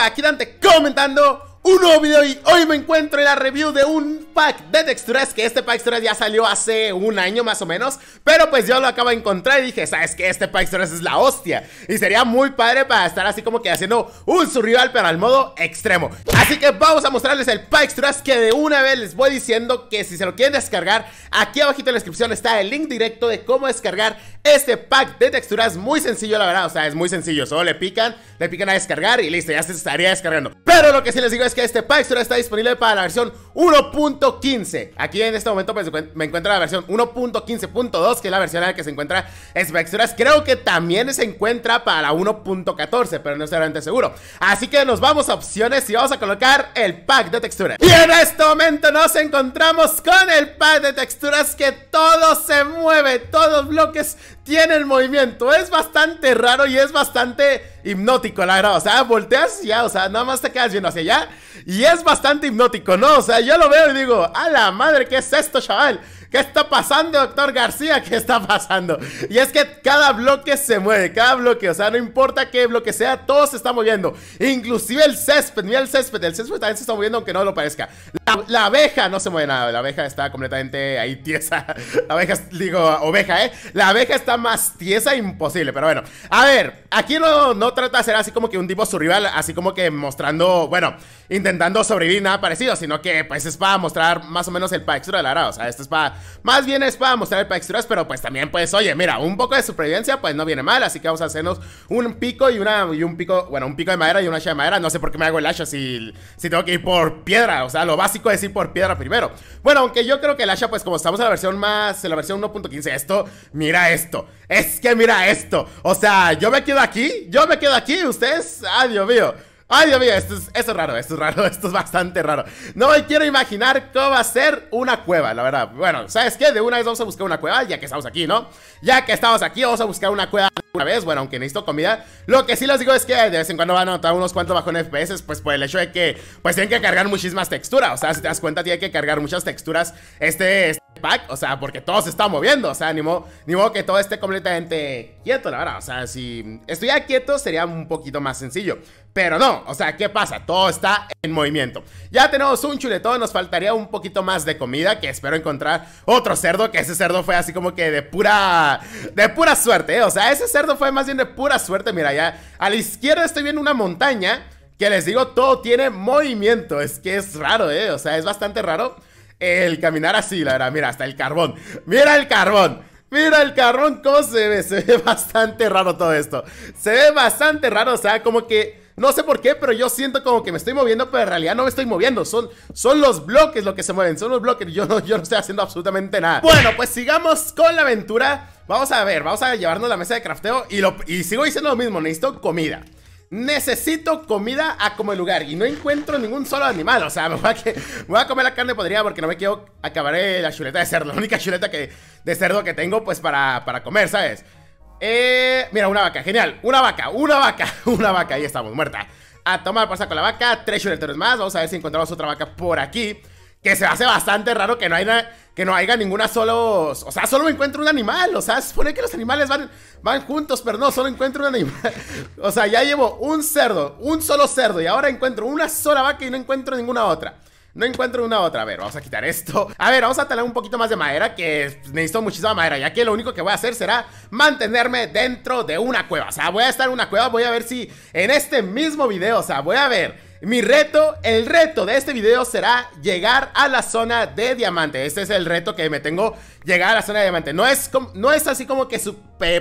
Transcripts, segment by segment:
aquí Dante comentando un nuevo video y hoy me encuentro en la review de un pack de texturas que este pack de texturas ya salió hace un año más o menos pero pues yo lo acabo de encontrar y dije sabes que este pack de texturas es la hostia y sería muy padre para estar así como que haciendo un surrival. pero al modo extremo así que vamos a mostrarles el pack de texturas que de una vez les voy diciendo que si se lo quieren descargar aquí abajito en la descripción está el link directo de cómo descargar este pack de texturas muy sencillo la verdad o sea es muy sencillo solo le pican le pican a descargar y listo ya se estaría descargando pero lo que sí les digo es que este pack solo está disponible para la versión 1.15 Aquí en este momento pues, me encuentro la versión 1.15.2 Que es la versión en la que se encuentra Spectras Creo que también se encuentra para la 1.14 Pero no estoy realmente seguro Así que nos vamos a opciones y vamos a colocar el pack de texturas Y en este momento nos encontramos con el pack de texturas Que todo se mueve, todos los bloques tienen movimiento Es bastante raro y es bastante hipnótico, la verdad. O sea, volteas y ya, o sea, nada más te quedas viendo hacia allá. Y es bastante hipnótico, ¿no? O sea, yo lo veo y digo, a la madre, ¿qué es esto, chaval? ¿Qué está pasando, doctor García? ¿Qué está pasando? Y es que cada bloque se mueve, cada bloque, o sea, no importa qué bloque sea, todo se está moviendo. Inclusive el césped, mira el césped, el césped también se está moviendo aunque no lo parezca. La, abeja no se mueve nada, la abeja está completamente ahí tiesa. La abeja, digo, oveja, ¿eh? La abeja está más tiesa imposible, pero bueno. A ver, aquí no, trata de ser así como que un tipo su rival, así como que mostrando, bueno, intentando sobrevivir nada parecido, sino que pues es para mostrar más o menos el extra de la O sea, esto es para, más bien es para mostrar el extra, pero pues también pues, oye, mira, un poco de supervivencia pues no viene mal, así que vamos a hacernos un pico y una, y un pico, bueno, un pico de madera y una hacha de madera. No sé por qué me hago el hacha si, si tengo que ir por piedra, o sea, lo básico es ir por piedra primero. Bueno, aunque yo creo que el hacha pues como estamos en la versión más, en la versión 1.15, esto, mira esto, es que mira esto, o sea, yo me quedo aquí, yo me quedo aquí, ustedes, adiós ah, mío. Ay, Dios mío, esto es, esto es, raro, esto es raro, esto es bastante raro. No me quiero imaginar cómo va a ser una cueva, la verdad. Bueno, ¿sabes qué? De una vez vamos a buscar una cueva, ya que estamos aquí, ¿no? Ya que estamos aquí, vamos a buscar una cueva una vez, bueno, aunque necesito comida. Lo que sí les digo es que de vez en cuando van a notar unos cuantos bajones FPS, pues por el hecho de que, pues tienen que cargar muchísimas texturas. O sea, si te das cuenta, tiene que cargar muchas texturas este, este, pack, o sea, porque todo se está moviendo, o sea, ni modo, ni modo que todo esté completamente quieto, la verdad, o sea, si estuviera quieto sería un poquito más sencillo, pero no, o sea, ¿qué pasa? Todo está en movimiento. Ya tenemos un chuletón, nos faltaría un poquito más de comida, que espero encontrar otro cerdo, que ese cerdo fue así como que de pura, de pura suerte, ¿eh? o sea, ese cerdo fue más bien de pura suerte. Mira, ya a la izquierda estoy viendo una montaña que les digo, todo tiene movimiento. Es que es raro, ¿eh? O sea, es bastante raro el caminar así, la verdad. Mira, hasta el carbón. Mira el carbón. Mira el carbón, cómo se ve. Se ve bastante raro todo esto. Se ve bastante raro, o sea, como que no sé por qué, pero yo siento como que me estoy moviendo, pero en realidad no me estoy moviendo. Son, son los bloques lo que se mueven, son los bloques. Yo no, yo no estoy haciendo absolutamente nada. Bueno, pues sigamos con la aventura. Vamos a ver, vamos a llevarnos la mesa de crafteo y, lo, y sigo diciendo lo mismo, necesito comida. Necesito comida a como el lugar y no encuentro ningún solo animal. O sea, me voy a, que, voy a comer la carne podrida porque no me quiero acabaré eh, la chuleta de cerdo. La única chuleta que, de cerdo que tengo, pues para, para comer, ¿sabes? Eh, mira, una vaca, genial Una vaca, una vaca, una vaca Ahí estamos, muerta A tomar pasa con la vaca Tres shuletones más Vamos a ver si encontramos otra vaca por aquí Que se hace bastante raro que no haya, que no haya ninguna solo... O sea, solo encuentro un animal O sea, se supone que los animales van, van juntos Pero no, solo encuentro un animal O sea, ya llevo un cerdo Un solo cerdo Y ahora encuentro una sola vaca Y no encuentro ninguna otra no encuentro una otra. A ver, vamos a quitar esto. A ver, vamos a talar un poquito más de madera, que pues, necesito muchísima madera. Ya que lo único que voy a hacer será mantenerme dentro de una cueva. O sea, voy a estar en una cueva, voy a ver si en este mismo video, o sea, voy a ver mi reto, el reto de este video será llegar a la zona de diamante. Este es el reto que me tengo, llegar a la zona de diamante. No es, no es así como que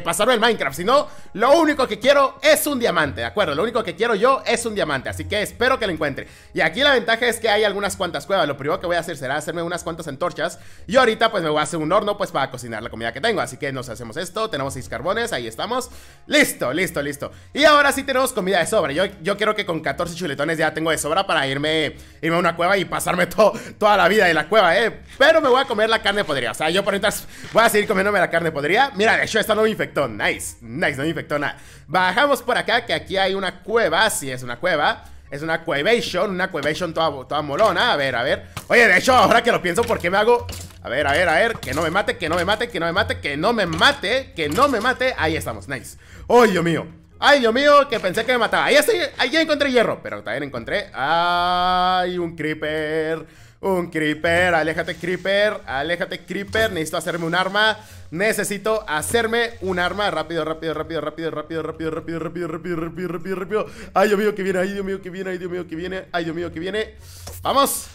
pasaron el Minecraft, sino lo único que quiero es un diamante, ¿de acuerdo? Lo único que quiero yo es un diamante, así que espero que lo encuentre. Y aquí la ventaja es que hay algunas cuantas cuevas. Lo primero que voy a hacer será hacerme unas cuantas antorchas. Y ahorita pues me voy a hacer un horno pues para cocinar la comida que tengo. Así que nos hacemos esto, tenemos seis carbones, ahí estamos. Listo, listo, listo. Y ahora sí tenemos comida de sobra. Yo, yo quiero que con 14 chuletones ya tengo de sobra para irme, irme a una cueva y pasarme toda la vida en la cueva, ¿eh? Pero me voy a comer la carne podría O sea, yo por mientras voy a seguir comiéndome la carne podría Mira, de hecho, esta no me infectó. Nice, nice, no me infectó nada. Bajamos por acá, que aquí hay una cueva. Sí, es una cueva. Es una cuevation, una cuevation toda, toda molona. A ver, a ver. Oye, de hecho, ahora que lo pienso, ¿por qué me hago? A ver, a ver, a ver. Que no me mate, que no me mate, que no me mate, que no me mate, que no me mate. Ahí estamos, nice. ¡Oh, Dios mío! Ay, Dios mío, que pensé que me mataba. Ahí, estoy, ahí ya encontré hierro, pero también encontré. ¡Ay, un creeper! Un creeper, aléjate creeper, aléjate creeper, necesito hacerme un arma Necesito hacerme un arma Rápido, rápido, rápido, rápido, rápido, rápido, rápido, rápido, rápido, rápido, rápido, Ay, Dios mío, que viene, ay, Dios mío, que viene, ay, Dios mío, que viene, ay, Dios mío, que viene Vamos,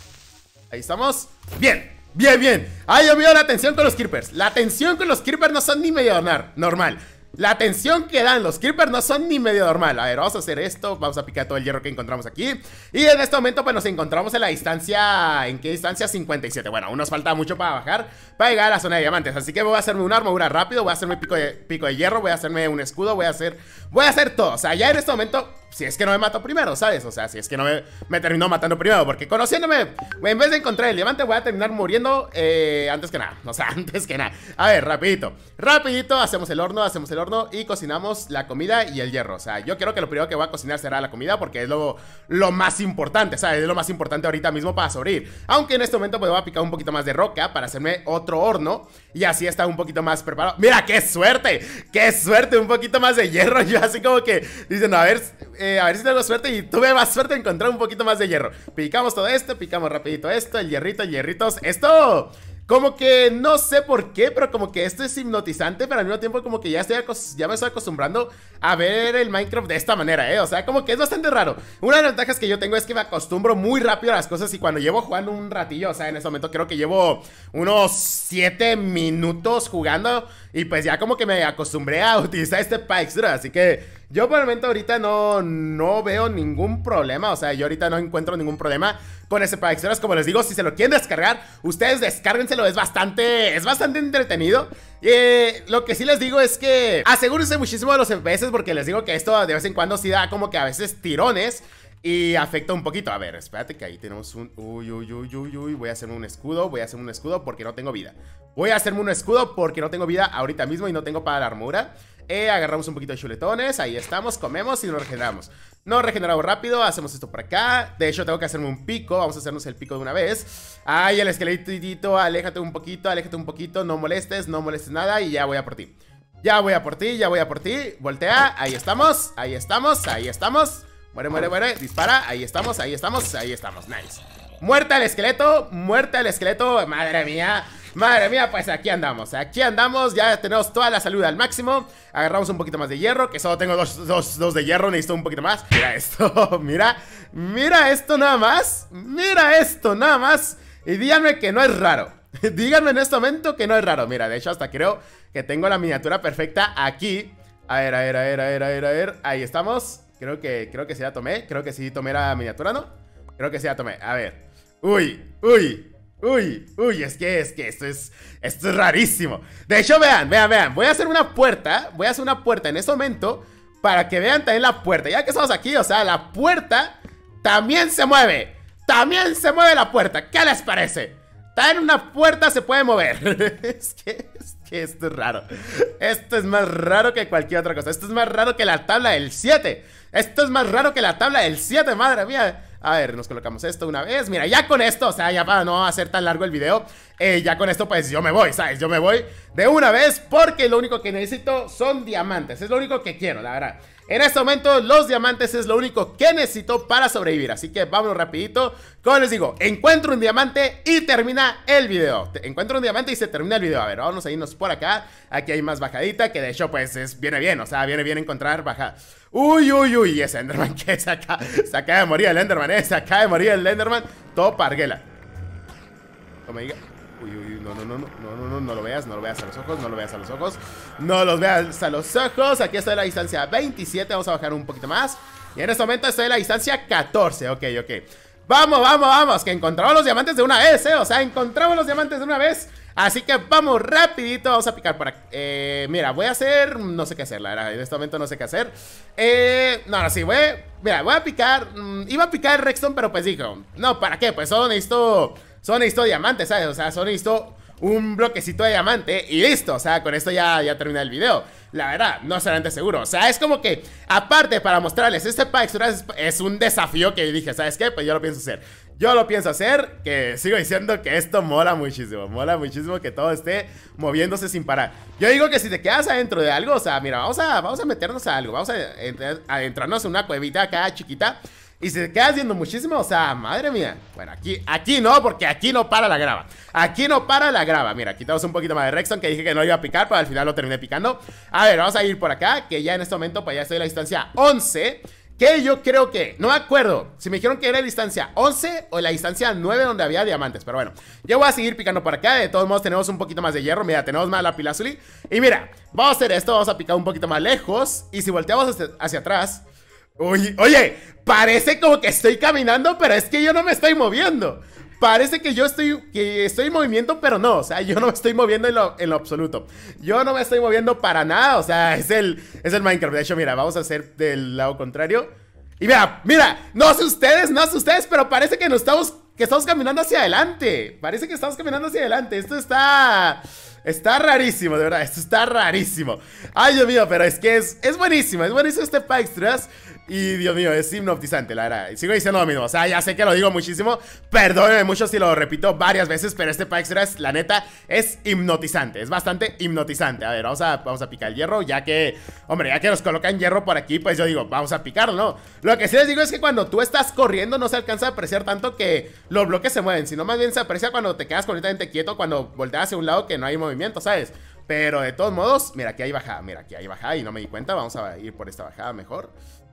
ahí estamos Bien, bien, bien Ay, Dios mío, la atención con los creepers La atención con los creepers no son ni medio normal la atención que dan los creepers no son ni medio normal. A ver, vamos a hacer esto. Vamos a picar todo el hierro que encontramos aquí. Y en este momento, pues nos encontramos en la distancia. ¿En qué distancia? 57. Bueno, aún nos falta mucho para bajar. Para llegar a la zona de diamantes. Así que voy a hacerme una armadura rápido. Voy a hacerme pico pico de hierro. Voy a hacerme un escudo. Voy a hacer. Voy a hacer todo. O sea, ya en este momento si es que no me mato primero, ¿sabes? O sea, si es que no me, me terminó matando primero, porque conociéndome, en vez de encontrar el diamante, voy a terminar muriendo eh, antes que nada. O sea, antes que nada. A ver, rapidito. Rapidito, hacemos el horno, hacemos el horno y cocinamos la comida y el hierro. O sea, yo creo que lo primero que voy a cocinar será la comida, porque es lo, lo más importante, ¿sabes? Es lo más importante ahorita mismo para sobrevivir. Aunque en este momento, pues voy a picar un poquito más de roca para hacerme otro horno y así está un poquito más preparado. ¡Mira, qué suerte! ¡Qué suerte! Un poquito más de hierro. Yo así como que dicen, a ver eh, a ver si tengo suerte y tuve más suerte de encontrar un poquito más de hierro. Picamos todo esto, picamos rapidito esto, el hierrito, hierritos, esto. Como que no sé por qué, pero como que esto es hipnotizante, pero al mismo tiempo como que ya, estoy ya me estoy acostumbrando a ver el Minecraft de esta manera, ¿eh? O sea, como que es bastante raro. Una de las ventajas que yo tengo es que me acostumbro muy rápido a las cosas y cuando llevo jugando un ratillo, o sea, en este momento creo que llevo unos 7 minutos jugando, y pues ya como que me acostumbré a utilizar este pack Así que yo por el momento ahorita no, no veo ningún problema. O sea, yo ahorita no encuentro ningún problema con ese pack Draw. Como les digo, si se lo quieren descargar, ustedes descárguenselo. Es bastante, es bastante entretenido. y eh, lo que sí les digo es que asegúrense muchísimo de los FPS porque les digo que esto de vez en cuando sí da como que a veces tirones. Y afecta un poquito. A ver, espérate que ahí tenemos un... Uy, uy, uy, uy, uy. Voy a hacerme un escudo. Voy a hacerme un escudo porque no tengo vida. Voy a hacerme un escudo porque no tengo vida ahorita mismo y no tengo para la armura Eh, agarramos un poquito de chuletones. Ahí estamos. Comemos y nos regeneramos. no regeneramos rápido. Hacemos esto por acá. De hecho, tengo que hacerme un pico. Vamos a hacernos el pico de una vez. Ay, el esqueletito. Aléjate un poquito. Aléjate un poquito. No molestes. No molestes nada. Y ya voy a por ti. Ya voy a por ti. Ya voy a por ti. Voltea. Ahí estamos. Ahí estamos. Ahí estamos. Muere, muere, muere. Dispara. Ahí estamos, ahí estamos, ahí estamos. Nice. Muerta el esqueleto, muerta el esqueleto. Madre mía. Madre mía, pues aquí andamos, aquí andamos, ya tenemos toda la salud al máximo Agarramos un poquito más de hierro, que solo tengo dos, dos, dos de hierro, necesito un poquito más Mira esto, mira, mira esto nada más, mira esto nada más Y díganme que no es raro, díganme en este momento que no es raro Mira, de hecho hasta creo que tengo la miniatura perfecta aquí A a ver, a ver, a ver, a ver, a ver, ahí estamos Creo que, creo que sí la tomé. Creo que sí tomé la miniatura, ¿no? Creo que sí la tomé. A ver. Uy, uy, uy, uy. Es que, es que esto es, esto es rarísimo. De hecho, vean, vean, vean. Voy a hacer una puerta. Voy a hacer una puerta en este momento para que vean también la puerta. Ya que estamos aquí, o sea, la puerta también se mueve. También se mueve la puerta. ¿Qué les parece? en una puerta se puede mover. es que... Es esto es raro. Esto es más raro que cualquier otra cosa. Esto es más raro que la tabla del 7. Esto es más raro que la tabla del 7, madre mía. A ver, nos colocamos esto una vez. Mira, ya con esto, o sea, ya para no hacer tan largo el video, eh, ya con esto pues yo me voy, ¿sabes? Yo me voy de una vez porque lo único que necesito son diamantes. Es lo único que quiero, la verdad. En este momento los diamantes es lo único que necesito para sobrevivir Así que vámonos rapidito Como les digo, encuentro un diamante y termina el video Encuentro un diamante y se termina el video A ver, vamos a irnos por acá Aquí hay más bajadita que de hecho pues es, viene bien O sea, viene bien encontrar bajada Uy, uy, uy, ese Enderman que se acaba, se acaba de morir el Enderman, ¿eh? se acaba de morir el Enderman toparguela Como diga Uy, uy, no, no, no, no, no, no, no, lo veas, no lo veas a los ojos, no lo veas a los ojos. No los veas a los ojos. Aquí estoy a la distancia 27. Vamos a bajar un poquito más. Y en este momento estoy a la distancia 14. Ok, ok. Vamos, vamos, vamos. Que encontramos los diamantes de una vez, ¿eh? O sea, encontramos los diamantes de una vez. Así que vamos rapidito, vamos a picar por aquí eh, Mira, voy a hacer, no sé qué hacer, la verdad En este momento no sé qué hacer eh, No, no, sí, voy, mira, voy a picar mm, Iba a picar Rexton, pero pues dijo No, ¿para qué? Pues solo necesito son listo diamantes, ¿sabes? O sea, son listo un bloquecito de diamante y listo. O sea, con esto ya, ya termina el video. La verdad, no serán de seguro. O sea, es como que, aparte, para mostrarles este pack es, un desafío que dije, ¿sabes qué? Pues yo lo pienso hacer. Yo lo pienso hacer, que sigo diciendo que esto mola muchísimo. Mola muchísimo que todo esté moviéndose sin parar. Yo digo que si te quedas adentro de algo, o sea, mira, vamos a, vamos a meternos a algo. Vamos a adentrarnos en una cuevita acá chiquita. Y se queda haciendo muchísimo, o sea, madre mía. Bueno, aquí, aquí no, porque aquí no para la grava. Aquí no para la grava. Mira, quitamos un poquito más de Rexon, que dije que no iba a picar, pero al final lo terminé picando. A ver, vamos a ir por acá, que ya en este momento, pues ya estoy la distancia 11. Que yo creo que, no me acuerdo Si me dijeron que era la distancia 11 o la distancia 9 donde había diamantes Pero bueno, yo voy a seguir picando por acá De todos modos tenemos un poquito más de hierro Mira, tenemos más la azul Y mira, vamos a hacer esto, vamos a picar un poquito más lejos Y si volteamos hacia atrás Oye, parece como que estoy caminando, pero es que yo no me estoy moviendo. Parece que yo estoy, que estoy en movimiento, pero no. O sea, yo no me estoy moviendo en lo, absoluto. Yo no me estoy moviendo para nada. O sea, es el, es el Minecraft. De hecho, mira, vamos a hacer del lado contrario. Y mira, mira, no sé ustedes, no sé ustedes, pero parece que nos estamos, que estamos caminando hacia adelante. Parece que estamos caminando hacia adelante. Esto está... Está rarísimo, de verdad, esto está rarísimo. Ay, Dios mío, pero es que es, es buenísimo, es buenísimo este pack, y Dios mío, es hipnotizante, la verdad. sigo diciendo lo mismo. O sea, ya sé que lo digo muchísimo. Perdónenme mucho si lo repito varias veces, pero este pack la neta, es hipnotizante. Es bastante hipnotizante. A ver, vamos a, vamos a picar el hierro, ya que, hombre, ya que nos colocan hierro por aquí, pues yo digo, vamos a picarlo, ¿no? Lo que sí les digo es que cuando tú estás corriendo no se alcanza a apreciar tanto que los bloques se mueven, sino más bien se aprecia cuando te quedas completamente quieto, cuando volteas hacia un lado que no hay movimiento, ¿sabes? Pero de todos modos, mira, aquí hay bajada, mira, aquí hay bajada y no me di cuenta, vamos a ir por esta bajada mejor.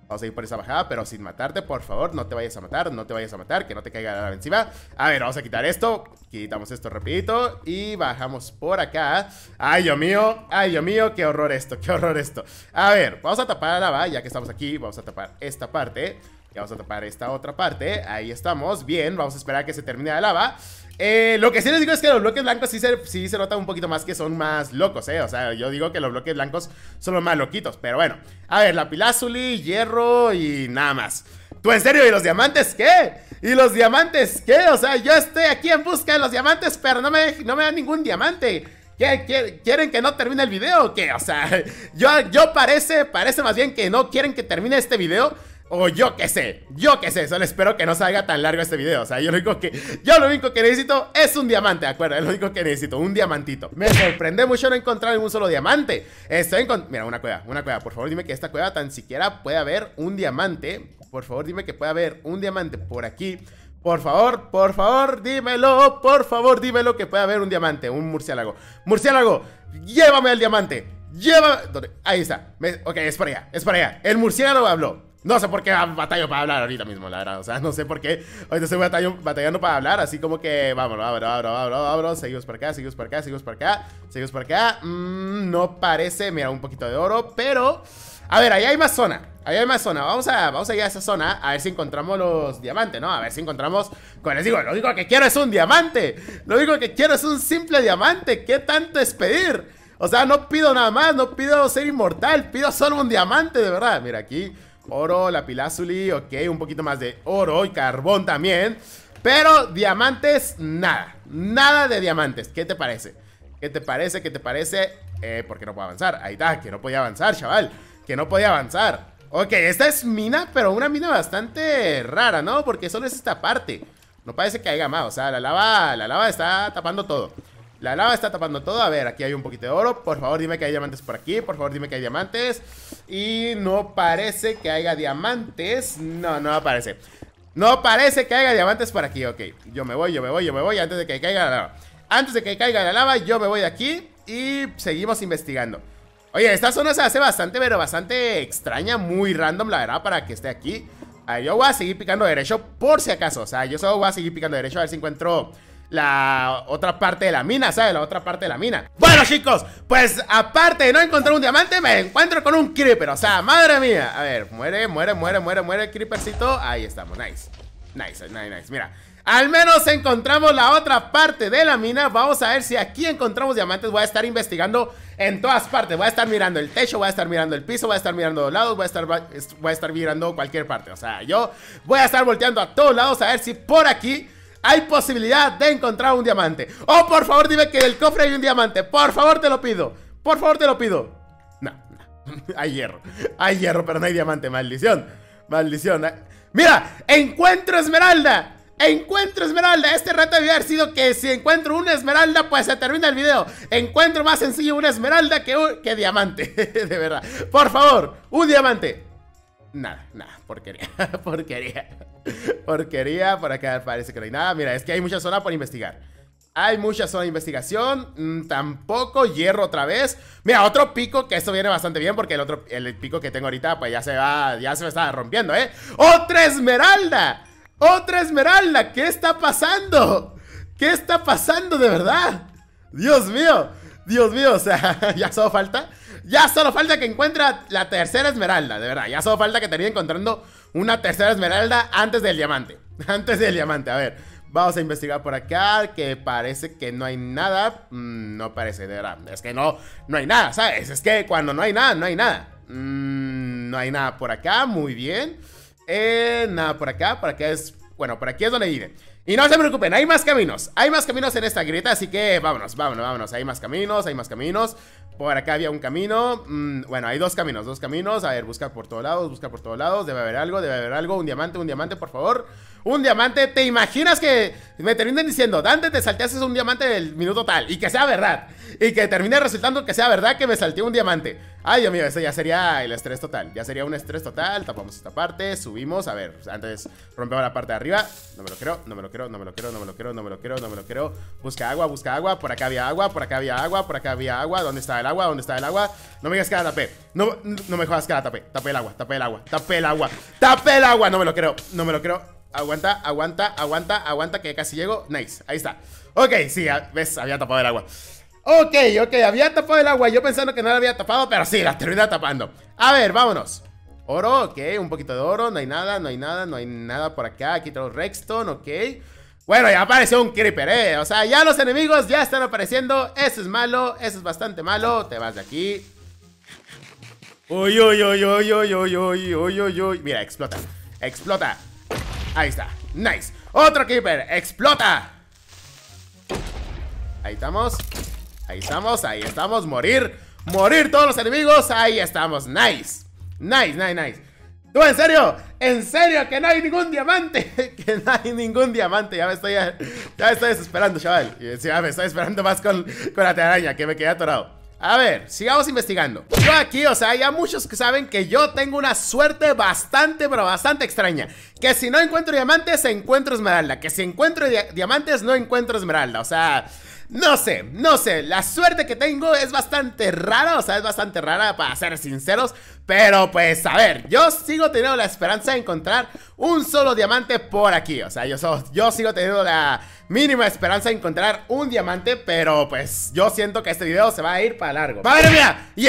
Vamos a ir por esa bajada, pero sin matarte, por favor. No te vayas a matar, no te vayas a matar, que no te caiga la encima. A ver, vamos a quitar esto. Quitamos esto rapidito y bajamos por acá. Ay, Dios mío, ay, Dios mío, qué horror esto, qué horror esto. A ver, vamos a tapar la ya que estamos aquí. Vamos a tapar esta parte. Y vamos a tapar esta otra parte. Ahí estamos. Bien, vamos a esperar a que se termine la lava. Eh, lo que sí les digo es que los bloques blancos sí se, sí se nota un poquito más que son más locos, ¿eh? O sea, yo digo que los bloques blancos son los más loquitos, pero bueno. A ver, la pilazuli, hierro y nada más. ¿Tú en serio? ¿Y los diamantes qué? ¿Y los diamantes qué? O sea, yo estoy aquí en busca de los diamantes, pero no me, no me dan ningún diamante. ¿Qué, quieren que no termine el video o qué? O sea, yo, yo parece, parece más bien que no quieren que termine este video o yo qué sé, yo qué sé, solo espero que no salga tan largo este video O sea, yo lo único que, yo lo único que necesito es un diamante, ¿de acuerdo? Es lo único que necesito, un diamantito Me sorprende mucho no encontrar un solo diamante Estoy en... Mira, una cueva, una cueva, por favor dime que esta cueva tan siquiera puede haber un diamante Por favor dime que puede haber un diamante por aquí por favor, por favor, dímelo, por favor, dímelo que puede haber un diamante, un murciélago. Murciélago, llévame al diamante. Lleva... Ahí está. Ok, es para allá, es para allá. El murciélago habló. No sé por qué batallo para hablar ahorita mismo, la verdad. O sea, no sé por qué. Ahorita estoy batallando para hablar, así como que vámonos, vámonos, vámonos, vámonos, vámonos. Seguimos por acá, seguimos por acá, seguimos por acá, seguimos por acá. Mm, no parece, mira, un poquito de oro, pero. A ver, ahí hay más zona. Ahí hay más zona. Vamos a, vamos a ir a esa zona a ver si encontramos los diamantes, ¿no? A ver si encontramos. Como les digo, lo único que quiero es un diamante. Lo único que quiero es un simple diamante. ¿Qué tanto es pedir? O sea, no pido nada más, no pido ser inmortal, pido solo un diamante, de verdad. Mira, aquí Oro, la pilazuli, ok, un poquito más de oro y carbón también. Pero diamantes, nada. Nada de diamantes. ¿Qué te parece? ¿Qué te parece? ¿Qué te parece? Eh, porque no puedo avanzar. Ahí está, que no podía avanzar, chaval. Que no podía avanzar. Ok, esta es mina, pero una mina bastante rara, ¿no? Porque solo es esta parte. No parece que haya más. O sea, la lava, la lava está tapando todo. La lava está tapando todo. A ver, aquí hay un poquito de oro. Por favor, dime que hay diamantes por aquí. Por favor, dime que hay diamantes. Y no parece que haya diamantes. No, no aparece. No parece que haya diamantes por aquí. Ok, yo me voy, yo me voy, yo me voy. Antes de que caiga la lava. Antes de que caiga la lava, yo me voy de aquí. Y seguimos investigando. Oye, esta zona se hace bastante, pero bastante extraña. Muy random, la verdad, para que esté aquí. A ver, yo voy a seguir picando derecho por si acaso. O sea, yo solo voy a seguir picando derecho a ver si encuentro la otra parte de la mina, ¿sabes? La otra parte de la mina. Bueno, chicos, pues aparte de no encontrar un diamante, me encuentro con un creeper. O sea, madre mía. A ver, muere, muere, muere, muere, muere el creepercito. Ahí estamos, nice. Nice, nice, nice. Mira. Al menos encontramos la otra parte de la mina. Vamos a ver si aquí encontramos diamantes. Voy a estar investigando en todas partes. Voy a estar mirando el techo, voy a estar mirando el piso, voy a estar mirando los lados, voy a estar, voy a estar mirando cualquier parte. O sea, yo voy a estar volteando a todos lados a ver si por aquí hay posibilidad de encontrar un diamante. Oh, por favor, dime que en el cofre hay un diamante. Por favor, te lo pido. Por favor, te lo pido. No, no. hay hierro. Hay hierro, pero no hay diamante. Maldición. Maldición. Mira, encuentro esmeralda. Encuentro esmeralda. Este reto debe haber sido que si encuentro una esmeralda, pues se termina el video. Encuentro más sencillo una esmeralda que, un, que diamante. de verdad. Por favor, un diamante. Nada, nada. Porquería. porquería. porquería. Por acá parece que no hay nada. Mira, es que hay mucha zona por investigar. Hay mucha zona de investigación. Mm, tampoco hierro otra vez. Mira, otro pico que esto viene bastante bien porque el otro el pico que tengo ahorita pues ya se va, ya se está rompiendo, ¿eh? ¡Otra esmeralda! ¡Otra esmeralda! ¿Qué está pasando? ¿Qué está pasando de verdad? Dios mío, Dios mío, o sea, ya solo falta. Ya solo falta que encuentre la tercera esmeralda, de verdad. Ya solo falta que termine encontrando una tercera esmeralda antes del diamante. Antes del diamante, a ver. Vamos a investigar por acá, que parece que no hay nada. Mm, no parece, de verdad. Es que no, no hay nada, ¿sabes? Es que cuando no hay nada, no hay nada. Mm, no hay nada por acá, muy bien. Eh, nada por acá, por acá es... Bueno, por aquí es donde iré. Y no se preocupen, hay más caminos. Hay más caminos en esta grieta, así que vámonos, vámonos, vámonos. Hay más caminos, hay más caminos. Por acá había un camino. Mm, bueno, hay dos caminos, dos caminos. A ver, busca por todos lados, busca por todos lados. Debe haber algo, debe haber algo. Un diamante, un diamante, por favor. Un diamante. ¿Te imaginas que me terminen diciendo, Dante, te salteaste un diamante del minuto tal? Y que sea verdad. Y que termine resultando que sea verdad que me salteé un diamante. Ay, Dios mío, eso ya sería el estrés total. Ya sería un estrés total. Tapamos esta parte, subimos. A ver, antes rompemos la parte de arriba. No me lo creo, no me lo creo, no me lo creo no me lo creo, no me lo creo, no me lo creo Busca agua, busca agua. Por acá había agua, por acá había agua, por acá había agua. ¿Dónde está el agua? ¿Dónde está el agua? No me digas que la tapé. No, no me jodas que la tapé. Tapé el agua, tapé el agua, tapé el agua. Tapé el agua. No me lo creo, no me lo creo. Aguanta, aguanta, aguanta, aguanta, que casi llego. Nice, ahí está. Ok, sí, ves, había tapado el agua. Ok, ok, había tapado el agua. Yo pensando que no la había tapado, pero sí, la terminé tapando. A ver, vámonos. Oro, ok, un poquito de oro. No hay nada, no hay nada, no hay nada por acá. Aquí tenemos Rexton, ok. Bueno, ya apareció un creeper, eh. O sea, ya los enemigos ya están apareciendo. Eso es malo, eso es bastante malo. Te vas de aquí. Uy, uy, uy, uy, uy, uy, uy, uy, uy, uy. Mira, explota. Explota. Ahí está. Nice. Otro creeper. Explota. Ahí estamos. Ahí estamos, ahí estamos, morir Morir todos los enemigos, ahí estamos Nice, nice, nice, nice Tú, en serio, en serio Que no hay ningún diamante Que no hay ningún diamante, ya me estoy Ya estoy desesperando, chaval Ya me estoy esperando más con, con la telaraña Que me quedé atorado a ver, sigamos investigando Yo aquí, o sea, ya muchos que saben que yo tengo una suerte bastante, pero bastante extraña que si no encuentro diamantes, encuentro esmeralda. Que si encuentro diamantes, no encuentro esmeralda. O sea, no sé, no sé. La suerte que tengo es bastante rara. O sea, es bastante rara para ser sinceros. Pero pues, a ver, yo sigo teniendo la esperanza de encontrar un solo diamante por aquí. O sea, yo, yo sigo teniendo la mínima esperanza de encontrar un diamante. Pero pues, yo siento que este video se va a ir para largo. Madre mía, y,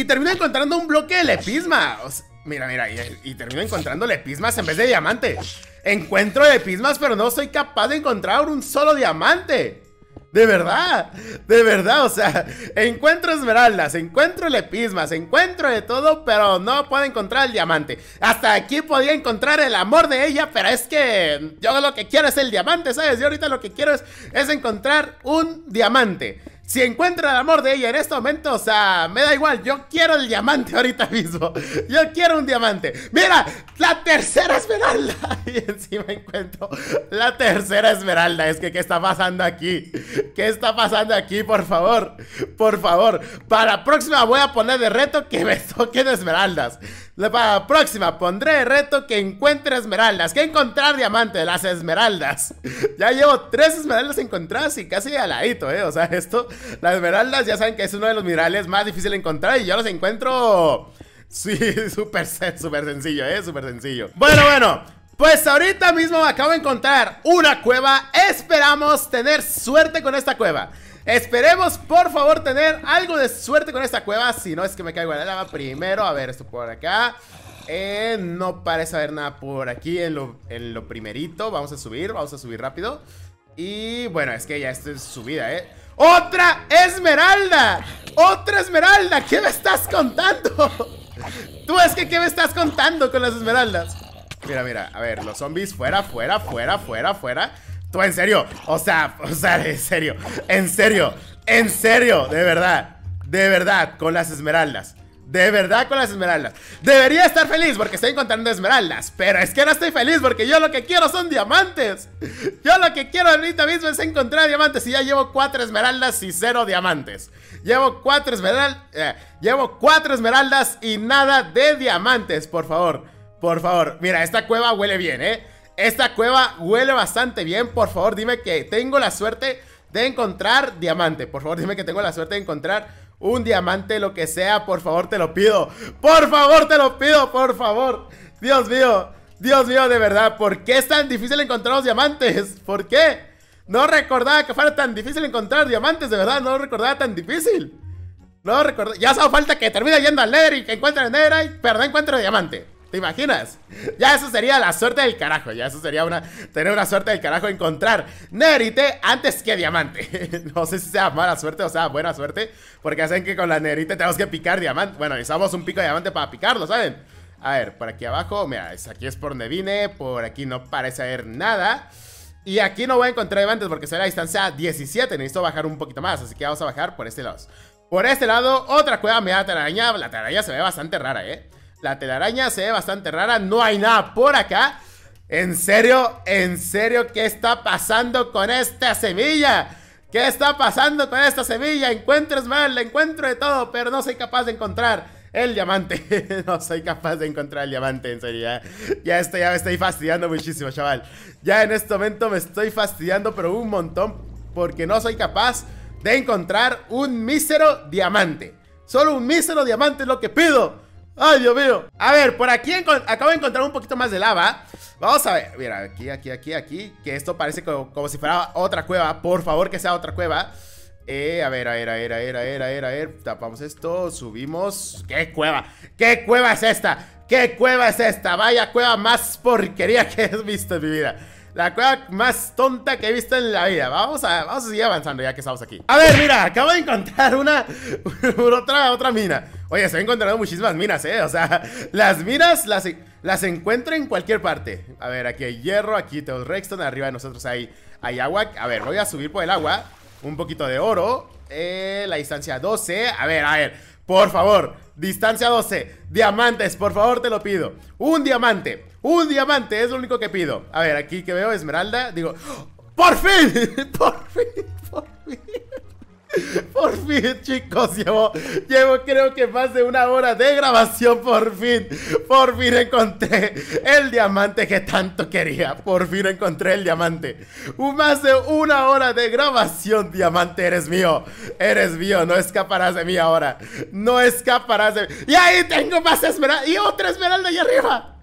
y termino encontrando un bloque de lepisma. O Mira, mira, y, termino encontrando lepismas en vez de diamante. Encuentro lepismas, pero no soy capaz de encontrar un solo diamante. De verdad, de verdad, o sea, encuentro esmeraldas, encuentro lepismas, encuentro de todo, pero no puedo encontrar el diamante. Hasta aquí podía encontrar el amor de ella, pero es que yo lo que quiero es el diamante, ¿sabes? Yo ahorita lo que quiero es encontrar un diamante. Si encuentra el amor de ella en este momento, o sea, me da igual. Yo quiero el diamante ahorita mismo. Yo quiero un diamante. ¡Mira! ¡La tercera esmeralda! Y encima encuentro la tercera esmeralda. Es que, ¿qué está pasando aquí? ¿Qué está pasando aquí? Por favor. Por favor. Para la próxima voy a poner de reto que me toquen esmeraldas la próxima pondré reto que encuentre esmeraldas. Que encontrar diamante de las esmeraldas. ya llevo tres esmeraldas encontradas y casi al ladito, ¿eh? O sea, esto, las esmeraldas ya saben que es uno de los minerales más difíciles de encontrar y yo los encuentro... Sí, súper super sencillo, ¿eh? Súper sencillo. Bueno, bueno. Pues ahorita mismo me acabo de encontrar una cueva. Esperamos tener suerte con esta cueva. Esperemos, por favor, tener algo de suerte con esta cueva. Si no, es que me caigo en la lava primero. A ver, esto por acá. Eh, no parece haber nada por aquí en lo, en lo primerito. Vamos a subir, vamos a subir rápido. Y bueno, es que ya esto es subida, ¿eh? ¡Otra esmeralda! ¡Otra esmeralda! ¿Qué me estás contando? Tú es que, ¿qué me estás contando con las esmeraldas? Mira, mira, a ver, los zombies fuera, fuera, fuera, fuera, fuera. Tú, en serio, o sea, o sea, en serio, en serio, en serio, de verdad, de verdad, con las esmeraldas. De verdad con las esmeraldas. Debería estar feliz porque estoy encontrando esmeraldas. Pero es que no estoy feliz porque yo lo que quiero son diamantes. Yo lo que quiero ahorita mismo es encontrar diamantes. Y ya llevo cuatro esmeraldas y cero diamantes. Llevo cuatro esmeraldas. Eh, llevo cuatro esmeraldas y nada de diamantes, por favor. Por favor, mira, esta cueva huele bien, ¿eh? Esta cueva huele bastante bien. Por favor, dime que tengo la suerte de encontrar diamante. Por favor, dime que tengo la suerte de encontrar un diamante, lo que sea. Por favor, te lo pido. Por favor, te lo pido, por favor. Dios mío, Dios mío, de verdad. ¿Por qué es tan difícil encontrar los diamantes? ¿Por qué? No recordaba que fuera tan difícil encontrar diamantes, de verdad. No recordaba tan difícil. No recordaba. Ya hace falta que termine yendo al Nether y que encuentre el Nether pero no encuentre diamante. ¿Te imaginas? Ya eso sería la suerte del carajo. Ya eso sería una tener una suerte del carajo encontrar Nerite antes que diamante. no sé si sea mala suerte o sea buena suerte. Porque hacen que con la Nerite tenemos que picar diamante. Bueno, necesitamos un pico de diamante para picarlo, ¿saben? A ver, por aquí abajo, mira, aquí es por donde vine, por aquí no parece haber nada. Y aquí no voy a encontrar diamantes porque será la distancia 17, necesito bajar un poquito más, así que vamos a bajar por este lado. Por este lado, otra cueva me da taraña, la taraña se ve bastante rara, ¿eh? La telaraña se ve bastante rara. No hay nada por acá. En serio, en serio, ¿qué está pasando con esta semilla? ¿Qué está pasando con esta semilla? es mal, encuentro de todo, pero no soy capaz de encontrar el diamante. no soy capaz de encontrar el diamante, en serio. Ya, ya me estoy fastidiando muchísimo, chaval. Ya en este momento me estoy fastidiando, pero un montón, porque no soy capaz de encontrar un mísero diamante. Solo un mísero diamante es lo que pido. Ay, Dios mío. A ver, por aquí acabo de encontrar un poquito más de lava. Vamos a ver. Mira, aquí, aquí, aquí, aquí. Que esto parece como, si fuera otra cueva. Por favor, que sea otra cueva. Eh, a ver, a ver, a ver, a ver, a ver, a ver, a ver. Tapamos esto, subimos. ¡Qué cueva! ¿Qué cueva es esta? ¿Qué cueva es esta? Vaya cueva más porquería que he visto en mi vida. La cueva más tonta que he visto en la vida. Vamos a, vamos a seguir avanzando ya que estamos aquí. A ver, mira, acabo de encontrar una, otra, otra mina. Oye, se han encontrado muchísimas minas, ¿eh? O sea, las minas las, las encuentro en cualquier parte. A ver, aquí hay hierro, aquí tengo Rexton, arriba de nosotros hay, hay agua. A ver, voy a subir por el agua. Un poquito de oro. Eh, la distancia 12. A ver, a ver. Por favor, distancia 12. Diamantes, por favor, te lo pido. Un diamante. Un diamante es lo único que pido. A ver, aquí que veo esmeralda, digo... ¡Oh! ¡Por fin! ¡Por fin! ¡Por fin! Por fin, chicos, llevo, llevo creo que más de una hora de grabación. Por fin, por fin encontré el diamante que tanto quería. Por fin encontré el diamante. Más de una hora de grabación, diamante, eres mío. Eres mío, no escaparás de mí ahora. No escaparás de mí. Y ahí tengo más esmeralda. Y otra esmeralda allá arriba.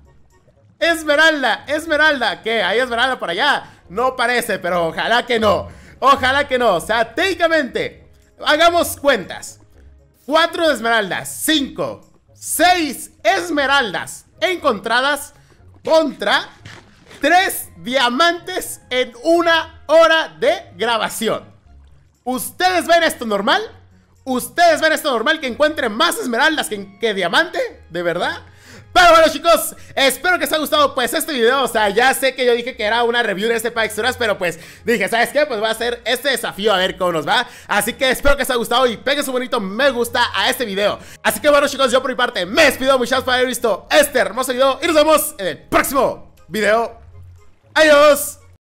Esmeralda, esmeralda. ¿Qué? ¿Hay esmeralda por allá? No parece, pero ojalá que no. Ojalá que no. O sea, técnicamente hagamos cuentas. Cuatro esmeraldas, cinco Seis esmeraldas encontradas contra Tres diamantes en una hora de grabación. ¿Ustedes ven esto normal? ¿Ustedes ven esto normal que encuentren más esmeraldas que, que diamante? ¿De verdad? Pero bueno chicos, espero que os haya gustado pues este video, o sea, ya sé que yo dije que era una review de este pack horas pero pues dije, ¿sabes qué? Pues voy a hacer este desafío a ver cómo nos va, así que espero que os haya gustado y peguen su bonito me gusta a este video. Así que bueno chicos, yo por mi parte me despido, muchas gracias por haber visto este hermoso video y nos vemos en el próximo video. Adiós.